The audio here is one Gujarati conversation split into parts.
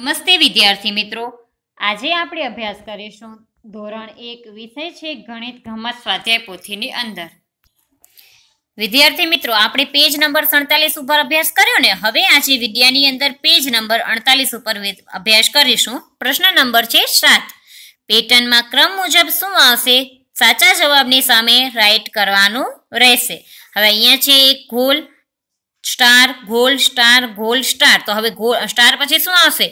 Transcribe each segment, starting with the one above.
નમસ્તે વિદ્યાર્થી મિત્રો આજે આપણે અભ્યાસ કરીશું ધોરણ એક વિષય છે ગણિત ગમત સ્વાધ્યાય પોથીની અંદર વિદ્યાર્થી મિત્રો આપણે પેજ નંબર સડતાલીસ ઉપર અભ્યાસ કર્યો ને હવે આજે વિદ્યાની અંદર પેજ નંબર અડતાલીસ ઉપર અભ્યાસ કરીશું પ્રશ્ન નંબર છે સાત પેટર્નમાં ક્રમ મુજબ શું આવશે સાચા જવાબની સામે રાઇટ કરવાનું રહેશે હવે અહીંયા છે એક ગોલ સ્ટાર ગોલ સ્ટાર ગોલ સ્ટાર તો હવે ગોલ સ્ટાર પછી શું આવશે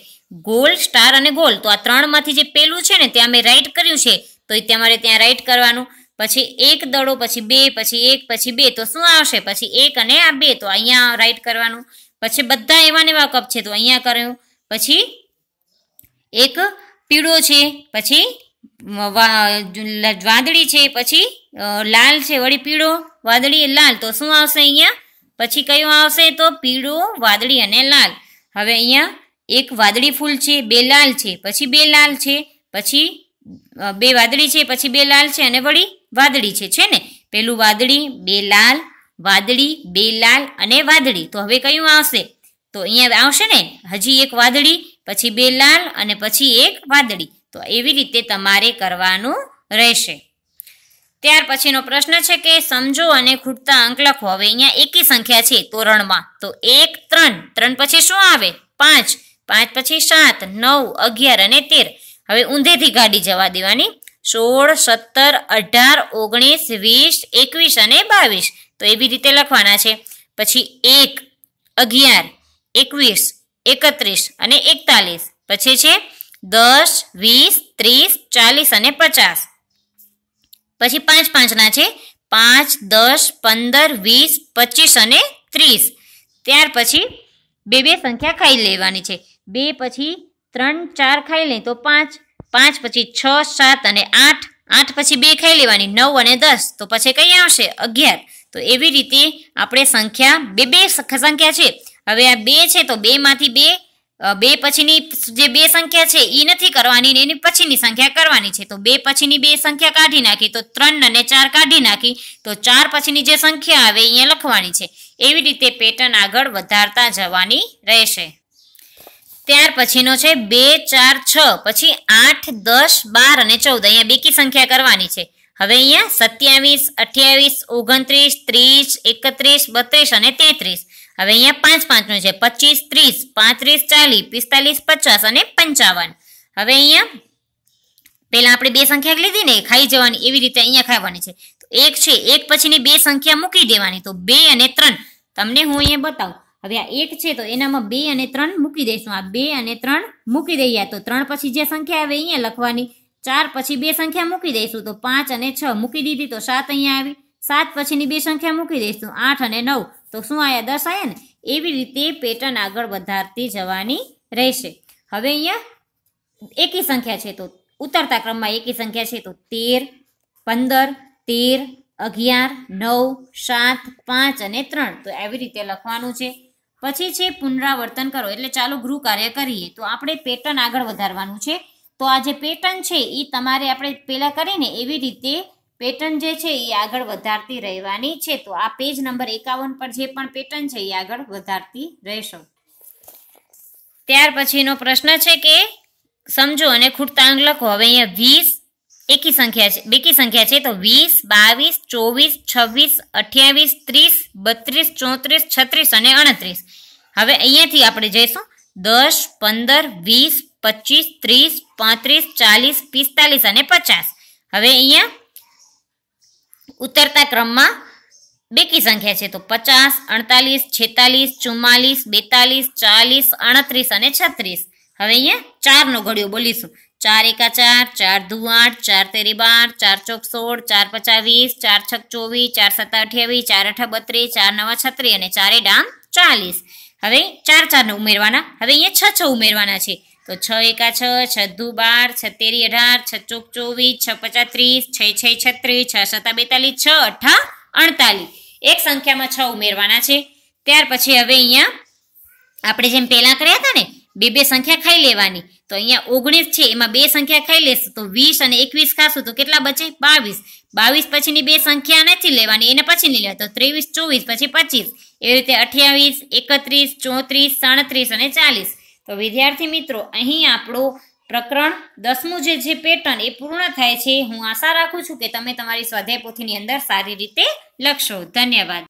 ગોલ સ્ટાર અને ગોલ તો આ ત્રણમાંથી જે પેલું છે ને ત્યાં અમે રાઈટ કર્યું છે તો એ તમારે ત્યાં રાઈટ કરવાનું પછી એક દડો પછી બે પછી એક પછી બે તો શું આવશે પછી એક અને આ બે તો અહીંયા રાઈટ કરવાનું પછી બધા એવા ને એવા કપ છે તો અહીંયા કર્યું પછી એક પીળો છે પછી વાદળી છે પછી લાલ છે વળી પીળો વાદળી લાલ તો શું આવશે અહીંયા પછી કયું આવશે તો પીળો વાદળી અને લાલ હવે અહીંયા એક વાદળી ફૂલ છે બે લાલ છે પછી બે લાલ છે પછી બે વાદળી છે પછી બે લાલ છે અને વળી વાદળી છે છે ને પેલું વાદળી બે લાલ વાદળી બે લાલ અને વાદળી તો હવે કયું આવશે તો અહીંયા આવશે ને હજી એક વાદળી પછી બે લાલ અને પછી એક વાદળી તો એવી રીતે તમારે કરવાનું રહેશે ત્યાર પછીનો પ્રશ્ન છે કે સમજો અને ખૂટતા અંક લખો હવે અહીંયા એકી સંખ્યા છે તોરણમાં તો એક ત્રણ ત્રણ પછી શું આવે પાંચ પાંચ પછી સાત નવ અગિયાર અને તેર હવે ઊંધેથી ગાડી જવા દેવાની સોળ સત્તર અઢાર ઓગણીસ વીસ એકવીસ અને બાવીસ તો એવી રીતે લખવાના છે પછી એક અગિયાર એકવીસ એકત્રીસ અને એકતાલીસ પછી છે દસ વીસ ત્રીસ ચાલીસ અને પચાસ પછી પાંચ પાંચના છે પાંચ દસ પંદર વીસ પચીસ અને ત્રીસ ત્યાર પછી બે બે સંખ્યા ખાઈ લેવાની છે બે પછી ત્રણ ચાર ખાઈ લઈ તો પાંચ પાંચ પછી છ સાત અને આઠ આઠ પછી બે ખાઈ લેવાની નવ અને દસ તો પછી કઈ આવશે અગિયાર તો એવી રીતે આપણે સંખ્યા બે બે સંખ્યા છે હવે આ બે છે તો બેમાંથી બે બે પછીની જે બે સંખ્યા છે એ નથી કરવાની એની પછીની સંખ્યા કરવાની છે તો બે પછીની બે સંખ્યા કાઢી નાખી તો ત્રણ અને ચાર કાઢી નાખી તો ચાર પછીની જે સંખ્યા આવે અહીંયા લખવાની છે એવી રીતે પેટર્ન આગળ વધારતા જવાની રહેશે ત્યાર પછીનો છે બે ચાર છ પછી આઠ દસ બાર અને ચૌદ અહીંયા બેકી સંખ્યા કરવાની છે હવે અહીંયા સત્યાવીસ અઠ્યાવીસ ઓગણત્રીસ ત્રીસ એકત્રીસ બત્રીસ અને તેત્રીસ હવે અહીંયા પાંચ પાંચનું છે પચીસ ત્રીસ પાંત્રીસ ચાલીસ પિસ્તાલીસ પચાસ અને પંચાવન હવે અહીંયા પહેલાં આપણે બે સંખ્યા લીધી ને ખાઈ જવાની એવી રીતે અહીંયા ખાવાની છે તો એક છે એક પછીની બે સંખ્યા મૂકી દેવાની તો બે અને ત્રણ તમને હું અહીંયા બતાવું હવે આ એક છે તો એનામાં બે અને ત્રણ મૂકી દઈશું આ બે અને ત્રણ મૂકી દઈએ તો ત્રણ પછી જે સંખ્યા આવે અહીંયા લખવાની ચાર પછી બે સંખ્યા મૂકી દઈશું તો પાંચ અને છ મૂકી દીધી તો સાત અહીંયા આવી સાત પછીની બે સંખ્યા મૂકી દઈશું આઠ અને નવ તો શું અહીંયા દર્શાય ને એવી રીતે પેટર્ન આગળ વધારતી જવાની રહેશે હવે અહીંયા એકી સંખ્યા છે તો ઉતરતા ક્રમમાં એકી સંખ્યા છે તો તેર પંદર તેર અગિયાર નવ સાત પાંચ અને ત્રણ તો એવી રીતે લખવાનું છે પછી છે પુનરાવર્તન કરો એટલે ચાલો ગૃહ કાર્ય કરીએ તો આપણે પેટર્ન આગળ વધારવાનું છે તો આ જે પેટર્ન છે એ તમારે આપણે પહેલાં કરીને એવી રીતે પેટર્ન જે છે એ આગળ વધારતી રહેવાની છે તો આ પેજ નંબર એકાવન પર જે પણ પેટર્ન છે એ આગળ વધારતી રહેશો ત્યાર પછીનો પ્રશ્ન છે કે સમજો અને ખૂટતાંગ લખો હવે અહીંયા વીસ એકી સંખ્યા છે બેકી સંખ્યા છે તો વીસ બાવીસ ચોવીસ છવ્વીસ અઠ્યાવીસ ત્રીસ બત્રીસ ચોત્રીસ છત્રીસ અને અડત્રીસ હવે અહીંયાથી આપણે જઈશું દસ પંદર વીસ પચીસ ત્રીસ પાંત્રીસ ચાલીસ પિસ્તાલીસ અને પચાસ હવે અહીંયા ઉતરતા ક્રમમાં બેકી સંખ્યા છે તો પચાસ અડતાલીસ છેતાલીસ ચુમ્માલીસ બેતાલીસ ચાલીસ અડત્રીસ અને છત્રીસ હવે અહીંયા ચારનો ઘડિયો બોલીશું ચાર એકા ચાર ચાર દુ આઠ ચાર તેરી બાર ચાર ચોક સોળ ચાર પચા વીસ ચાર છક ચોવીસ ચાર સત્તા અઠ્યાવીસ ચાર અઠા બત્રીસ ચાર નવા છત્રીસ અને ચારે ડામ ચાલીસ હવે ચાર ચારને ઉમેરવાના હવે અહીંયા છ છ ઉમેરવાના છે તો છ એકા છ છ દુ બાર છતેરી અઢાર છ ચોક ચોવીસ છ પચાસ ત્રીસ છ છ છત્રીસ છ સત્તા બેતાલીસ છ અઠા અડતાલીસ એક સંખ્યામાં છ ઉમેરવાના છે ત્યાર પછી હવે અહીંયા આપણે જેમ પહેલાં કર્યા હતા ને બે બે સંખ્યા ખાઈ લેવાની તો અહીંયા ઓગણીસ છે એમાં બે સંખ્યા ખાઈ લેશું તો વીસ અને એકવીસ ખાશું તો કેટલા બચે બાવીસ બાવીસ પછીની બે સંખ્યા નથી લેવાની એને પછી નહીં લેવા તો ત્રેવીસ ચોવીસ પછી પચીસ એવી રીતે અઠ્યાવીસ એકત્રીસ ચોત્રીસ સાડત્રીસ અને ચાલીસ તો વિદ્યાર્થી મિત્રો અહીં આપણો પ્રકરણ દસમું જે છે પેટર્ન એ પૂર્ણ થાય છે હું આશા રાખું છું કે તમે તમારી સ્વાધ્યાય પોથીની અંદર સારી રીતે લખશો ધન્યવાદ